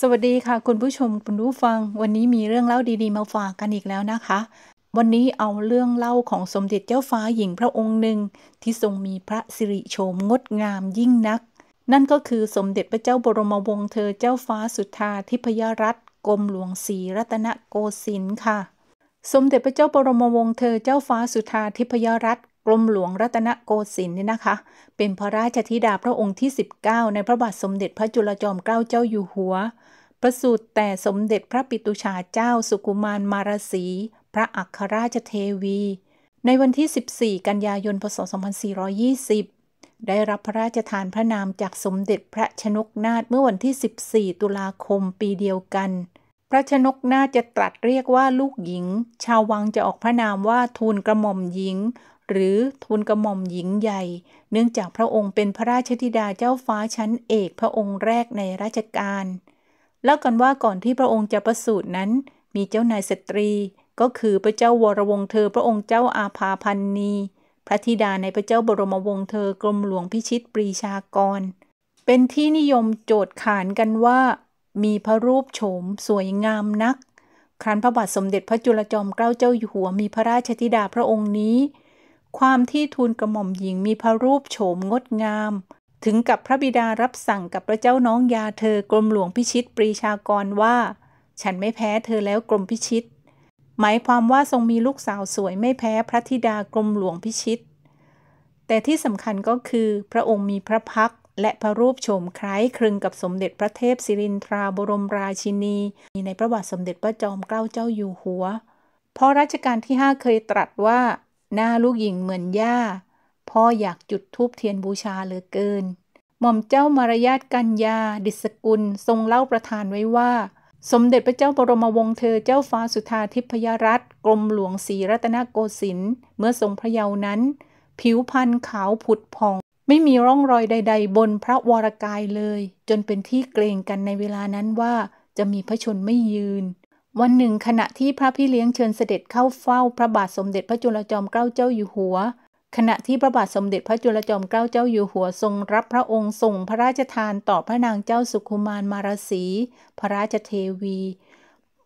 สวัสดีค่ะ คุณผู้ชมคุณผู้ฟัง วันนี้มีเรื่องเล่าดีๆ มาฝากกันอีกแล้วนะคะ วันนี้เอาเรื่องเล่าของสมเด็จเจ้าฟ้าหญิงพระองค์หนึ่ง ที่ทรงมีพระสิริโฉมงดงามยิ่งนัก นั่นก็คือสมเด็จพระเจ้าบรมวงศ์เธอเจ้าฟ้าสุธาธิพยรัตน์กรมหลวงศรีรัตนโกสินทร์ค่ะ สมเด็จพระเจ้าบรมวงศ์เธอเจ้าฟ้าสุธาธิพยรัตน์กรมหลวงรัตนโกสินทร์นี่นะคะ เป็นพระราชธิดาพระองค์ที่ 19 ในพระบาทสมเด็จพระจุลจอมเกล้าเจ้าอยู่หัว ประสูติแต่สมเด็จพระปิตุชาเจ้าสุกุมารมารสีพระอัครราชเทวี ในวันที่ 14 กันยายนพศ2420 ได้รับพระราชทานพระนามจากสมเด็จพระชนกนาถเมื่อวันที่ 14 ตุลาคมปีเดียวกัน พระชนกนาาจะตรัสเรียกว่าลูกหญิง ชาววังจะออกพระนามว่าทูลกระหม่อมหญิงหรือทูลกระหม่อมหญิงใหญ่ เนื่องจากพระองค์เป็นพระราชธิดาเจ้าฟ้าชั้นเอกพระองค์แรกในราชการ แล้วกันว่าก่อนที่พระองค์จะประสูตินั้น มีเจ้านายสตรี ก็คือพระเจ้าวรวงเธอพระองค์เจ้าอาภาพันนีพระธิดาในพระเจ้าบรมวงศ์เธอกรมหลวงพิชิตปรีชากร เป็นที่นิยมโจทย์ขานกันว่า มีพระรูปโฉมสวยงามนัก ครั้นพระบาทสมเด็จพระจุลจอมเกล้าเจ้าอยู่หัวมีพระราชธิดาพระองค์นี้ความที่ทูลกระหม่อมหญิงมีพระรูปโฉมงดงาม ถึงกับพระบิดารับสั่งกับพระเจ้าน้องยาเธอกรมหลวงพิชิตปรีชากรว่า ฉันไม่แพ้เธอแล้วกรมพิชิตหมายความว่าทรงมีลูกสาวสวยไม่แพ้พระธิดากรมหลวงพิชิต แต่ที่สำคัญก็คือ พระองค์มีพระพักและพระรูปโฉมคล้ายคลึงกับสมเด็จพระเทพ ศิรินทราบรมราชินีในประวัติสมเด็จพระจอมเกล้าเจ้าอยู่หัวเพราะรัชกาลที่5เคยตรัสว่าหน้าลูกหญิงเหมือนย่า พ่ออยากจุดทูบเทียนบูชาเหลือเกิน หม่อมเจ้ามารยาทกัญญาดิศกุลทรงเล่าประทานไว้ว่า สมเด็จพระเจ้าบรมวงศ์เธอเจ้าฟ้าสุธาทิพยรัตน์กรมหลวงศรีรัตนโกสินทร์เมื่อทรงพระเยาว์นั้น ผิวพรรณขาวผุดผ่อง ไม่มีร่องรอยใดๆบนพระวรกายเลย จนเป็นที่เกรงกันในเวลานั้นว่า จะมีพระชนไม่ยืนวันหนึ่งขณะที่พระพี่เลี้ยงเชิญเสด็จเข้าเฝ้าพระบาทสมเด็จพระจุลจอมเกล้าเจ้าอยู่หัว ขณะที่พระบาทสมเด็จพระจุลจอมเกล้าเจ้าอยู่หัวทรง รับพระองค์ส่งพระราชทานต่อพระนางเจ้าสุขุมานมารสีพระราชเทวี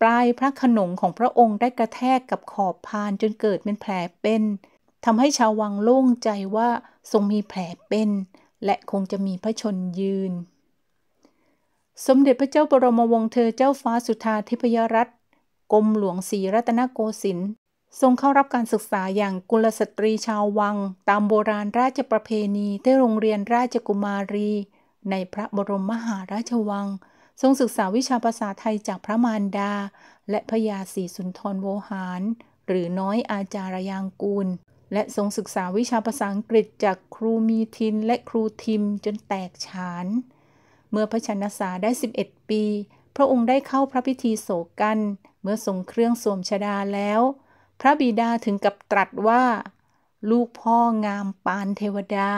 ปลายพระขนงของพระองค์ได้กระแทกกับขอบพานจนเกิดเป็นแผลเป็นทำให้ชาววังโล่งใจว่าทรงมีแผลเป็น และคงจะมีพระชนยืน สมเด็จพระเจ้าบรมวงศ์เธอเจ้าฟ้าสุธาธิพยรัตนกรมหลวงศรีรัตนโกสินทร์ทรงเข้ารับการศึกษาอย่างกุลสตรีชาววัง ตามโบราณราชประเพณีที่โรงเรียนราชกุมารี ในพระบรมมหาราชวัง ทรงศึกษาวิชาภาษาไทยจากพระมารดา และพระยาศรีสุนทรโวหาร หรือน้อยอาจารยางกูล และทรงศึกษาวิชาภาษาอังกฤษจากครูมีทินและครูทิมจนแตกฉาน เมื่อพระชนสาได้ 11 ปี พระองค์ได้เข้าพระพิธีโศกันเมื่อทรงเครื่องสวมชดาแล้ว พระบิดาถึงกับตรัสว่า ลูกพ่องามปานเทวดา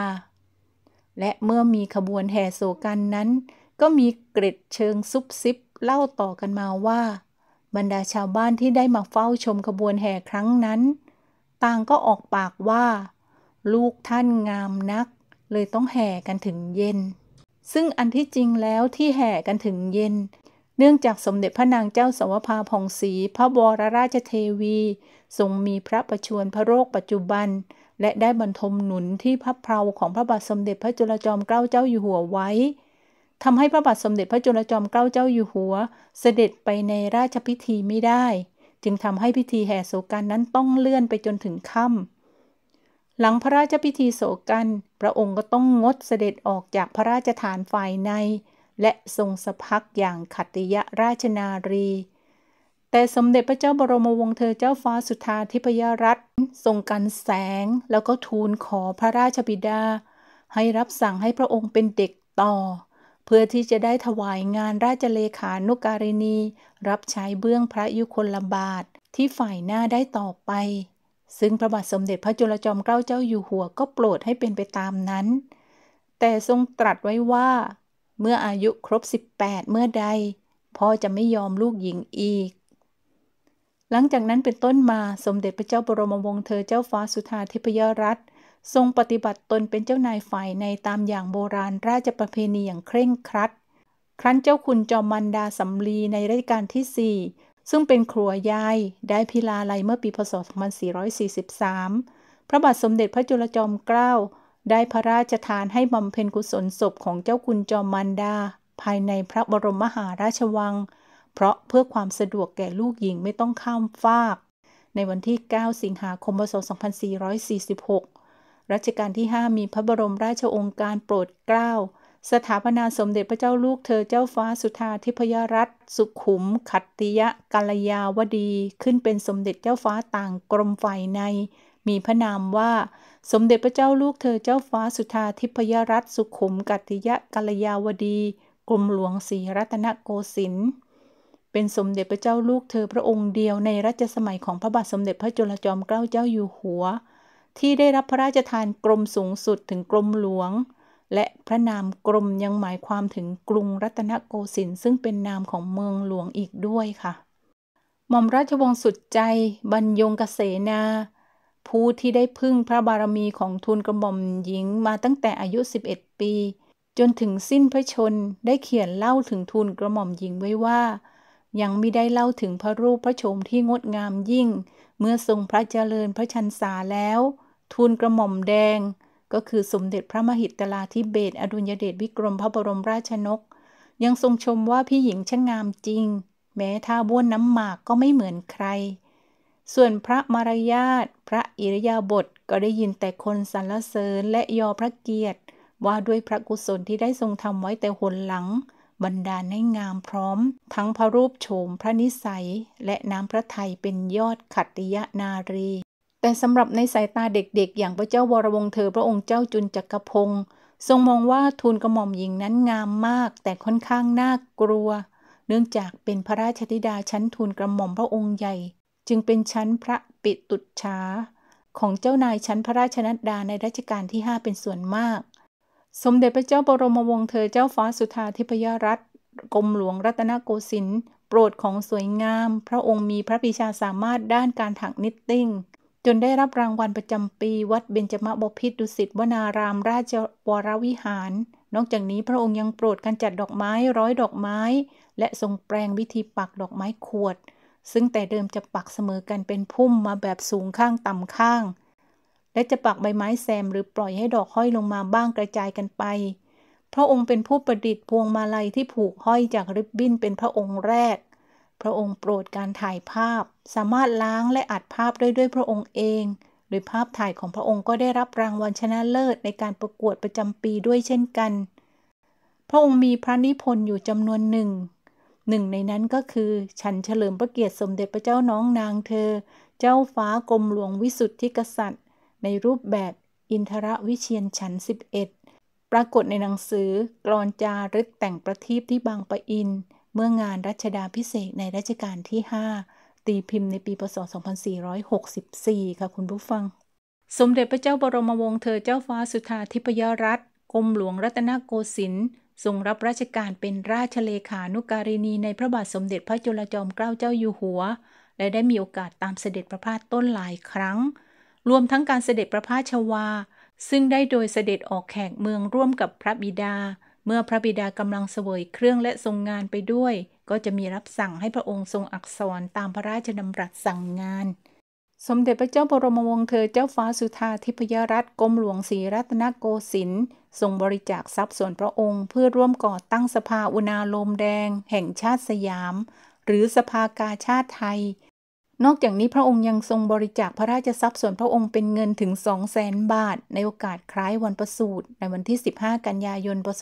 และเมื่อมีขบวนแห่โศกันนั้น ก็มีเกร็ดเชิงซุบซิบเล่าต่อกันมาว่า บรรดาชาวบ้านที่ได้มาเฝ้าชมขบวนแห่ครั้งนั้น ต่างก็ออกปากว่า ลูกท่านงามนัก เลยต้องแห่กันถึงเย็น ซึ่งอันที่จริงแล้วที่แห่กันถึงเย็นเนื่องจากสมเด็จพระนางเจ้าสวภาพองศรีพระบรราชเทวี ทรงมีพระประชวรพระโรคปัจจุบัน และได้บรรทมหนุนที่พระเพราของพระบาทสมเด็จพระจุลจอมเกล้าเจ้าอยู่หัวไว้ทำให้พระบาทสมเด็จพระจุลจอมเกล้าเจ้าอยู่หัว เสด็จไปในราชพิธีไม่ได้ จึงทำให้พิธีแห่โศกันนั้นต้องเลื่อนไปจนถึงค่ำหลังพระราชพิธีโศกันพระองค์ก็ต้องงดเสด็จออกจากพระราชฐานฝ่ายในและทรงสพักอย่างขัตติยราชนารี แต่สมเด็จพระเจ้าบรมวงศ์เธอเจ้าฟ้าสุธาธิพยรัตน์ทรงกันแสงแล้วก็ทูลขอพระราชบิดา ให้รับสั่งให้พระองค์เป็นเด็กต่อ เพื่อที่จะได้ถวายงานราชเลขานุการณนี รับใช้เบื้องพระยุคลบาทที่ฝ่ายหน้าได้ต่อไป ซึ่งพระบาทสมเด็จพระจุลจอมเกล้าเจ้าอยู่หัวก็โปรดให้เป็นไปตามนั้น แต่ทรงตรัสไว้ว่าเมื่ออายุครบ 18 เมื่อใดพ่อจะไม่ยอมลูกหญิงอีก หลังจากนั้นเป็นต้นมาสมเด็จพระเจ้าบรมวงศ์เธอเจ้าฟ้าสุธาธิพยรัตน์ทรงปฏิบัติตนเป็นเจ้านายฝ่ายในตามอย่างโบราณราชประเพณีอย่างเคร่งครัด ครั้นเจ้าคุณจอมมันดาสำลีในรัชกาลที่สี่ซึ่งเป็นครัวยายได้พิลาลัยเมื่อปีพศ 2443 พระบาทสมเด็จพระจุลจอมเกล้าได้พระราชทานให้บำเพ็ญกุศลศพของเจ้าคุณจอมมันดา ภายในพระบรมมหาราชวัง เพราะเพื่อความสะดวกแก่ลูกหญิงไม่ต้องข้ามฟาก ในวันที่ 9 สิงหาคมพศ2446 รัชกาลที่ 5 มีพระบรมราชองค์การโปรดเกล้า สถาปนาสมเด็จพระเจ้าลูกเธอเจ้าฟ้าสุธาธิพยรัตน์สุขุมขัตติยะกัลยาวดี ขึ้นเป็นสมเด็จเจ้าฟ้าต่างกรมฝ่ายในมีพระนามว่าสมเด็จพระเจ้าลูกเธอเจ้าฟ้าสุธาทิพยรัตน์สุขุมกัตยะกัลยาวดีกรมหลวงศรีรัตนโกสินทร์เป็นสมเด็จพระเจ้าลูกเธอพระองค์เดียวในรัชสมัยของพระบาทสมเด็จพระจุลจอมเกล้าเจ้าอยู่หัว ที่ได้รับพระราชทานกรมสูงสุดถึงกรมหลวง และพระนามกรมยังหมายความถึงกรุงรัตนโกสินทร์ซึ่งเป็นนามของเมืองหลวงอีกด้วยค่ะหม่อมราชวงศ์สุดใจบรรยงกเกษนาผู้ที่ได้พึ่งพระบารมีของทูลกระหม่อมหญิงมาตั้งแต่อายุ 11 ปี จนถึงสิ้นพระชนได้เขียนเล่าถึงทูลกระหม่อมหญิงไว้ว่า ยังไม่ได้เล่าถึงพระรูปพระโฉมที่งดงามยิ่ง เมื่อทรงพระเจริญพระชันษาแล้วทูลกระหม่อมแดง ก็คือสมเด็จพระมหิตลาธิเบศอดุลยเดชวิกรมพระบรมราชนก ยังทรงชมว่าพี่หญิงช่างงามจริง แม้ท่าบ้วนน้ำหมากก็ไม่เหมือนใครส่วนพระมารยาทพระอิรยาบถก็ได้ยินแต่คนสรรเสริญและยอพระเกียรติ ว่าด้วยพระกุศลที่ได้ทรงทำไว้แต่หนหลัง บรรดาในงามพร้อม ทั้งพระรูปโฉมพระนิสัย และน้ำพระทัยเป็นยอดขัตติยนารี แต่สำหรับในสายตาเด็กๆ อย่างพระเจ้าวรวงเธอพระองค์เจ้าจุนจักรพงศ์ทรงมองว่าทูลกระหม่อมหญิงนั้นงามมากแต่ค่อนข้างน่ากลัว เนื่องจากเป็นพระราชธิดาชั้นทูลกระหม่อมพระองค์ใหญ่จึงเป็นชั้นพระปิตุช้าของเจ้านายชั้นพระราชนัดดาในรัชกาลที่ 5 เป็นส่วนมาก สมเด็จพระเจ้าบรมวงศ์เธอเจ้าฟ้าสุธาธิพยรัต์กรมหลวงรัตนโกสินทร์โปรดของสวยงาม พระองค์มีพระปีชาสามารถด้านการถักนิตติ้ง จนได้รับรางวัลประจำปีวัดเบญจมบพิตรดุสิตวนารามราชวรวิหาร นอกจากนี้พระองค์ยังโปรดการจัดดอกไม้ร้อย ดอกไม้ และทรงแปลงวิธีปักดอกไม้ขวดซึ่งแต่เดิมจะปักเสมอกันเป็นพุ่มมาแบบสูงข้างต่ำข้าง และจะปักใบไม้แซมหรือปล่อยให้ดอกห้อยลงมาบ้างกระจายกันไป พระองค์เป็นผู้ประดิษฐ์พวงมาลัยที่ผูกห้อยจากริบบิ้นเป็นพระองค์แรก พระองค์โปรดการถ่ายภาพ สามารถล้างและอัดภาพได้ด้วยพระองค์เอง โดยภาพถ่ายของพระองค์ก็ได้รับรางวัลชนะเลิศในการประกวดประจำปีด้วยเช่นกัน พระองค์มีพระนิพนธ์อยู่จำนวนหนึ่งหนึ่งในนั้นก็คือ ฉันเฉลิมพระเกียรติสมเด็จพระเจ้าน้องนางเธอ เจ้าฟ้ากรมหลวงวิสุทธิกษัตริย์ ในรูปแบบ อินทรวิเชียนฉัน 11 ปรากฏในหนังสือกรอนจารึกแต่งประทีปที่บางปะอิน เมื่องานรัชดาพิเศษในรัชกาลที่ 5 ตีพิมพ์ในปีพศ 2464 ค่ะคุณผู้ฟัง สมเด็จพระเจ้าบรมวงศ์เธอเจ้าฟ้าสุธาธิพยรัตน์กรมหลวงรัตนโกสินทร์ทรงรับราชการเป็นราชเลขานุการินีในพระบาทสมเด็จพระจุลจอมเกล้าเจ้าอยู่หัว และได้มีโอกาสตามเสด็จประพาสต้นหลายครั้ง รวมทั้งการเสด็จประพาสชวา ซึ่งได้โดยเสด็จออกแขกเมืองร่วมกับพระบิดา เมื่อพระบิดากำลังเสวยเครื่องและทรงงานไปด้วย ก็จะมีรับสั่งให้พระองค์ทรงอักษรตามพระราชดำรัสสั่งงาน สมเด็จพระเจ้าบรมวงศ์เธอ เจ้าฟ้าสุธาธิพยรัตน์กรมหลวงศรีรัตนโกสินทร์ทรงบริจาคทรัพย์ส่วนพระองค์ เพื่อร่วมก่อตั้งสภาอุณาโลมแดง แห่งชาติสยาม หรือสภากาชาติไทย นอกจากนี้พระองค์ยังทรงบริจาคพระราชทรัพย์ส่วนพระองค์เป็นเงินถึง 2 0 0แสนบาทในโอกาสคล้ายวันประสูติในวันที่ 15 กันยายนพศ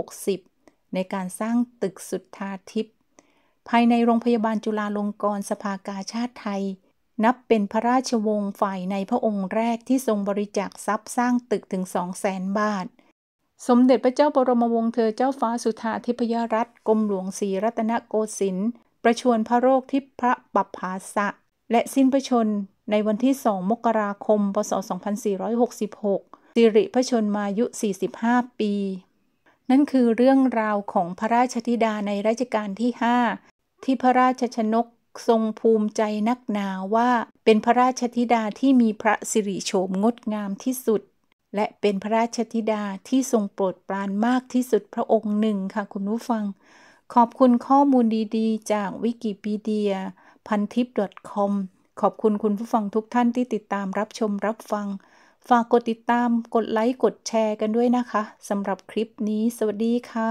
2460 ในการสร้างตึกสุทธาทิพย์ภายในโรงพยาบาลจุฬาลงกรณ์สภากาชาติไทยนับเป็นพระราชวงศ์ฝ่ายในพระองค์แรกที่ทรงบริจาคทรัพย์สร้างตึกถึงสองแสนบาท สมเด็จพระเจ้าบรมวงศ์เธอเจ้าฟ้าสุธาธิพยรัตน์กรมหลวงศรีรัตนโกสินทร์ประชวรพระโรคที่พระปัปภาสะและสิ้นพระชนในวันที่สองมกราคมพศ2466สิริพระชนมายุ 45 ปี นั่นคือเรื่องราวของพระราชธิดาในรัชกาลที่ 5 ที่พระราชชนกทรงภูมิใจนักหนาว่าเป็นพระราชธิดาที่มีพระสิริโฉมงดงามที่สุด และเป็นพระราชธิดาที่ทรงโปรดปรานมากที่สุดพระองค์หนึ่งค่ะคุณผู้ฟัง ขอบคุณข้อมูลดีๆจากวิกิพีเดียพันทิป .com ขอบคุณคุณผู้ฟังทุกท่านที่ติดตามรับชมรับฟัง ฝากกดติดตามกดไลค์กดแชร์กันด้วยนะคะสำหรับคลิปนี้ สวัสดีค่ะ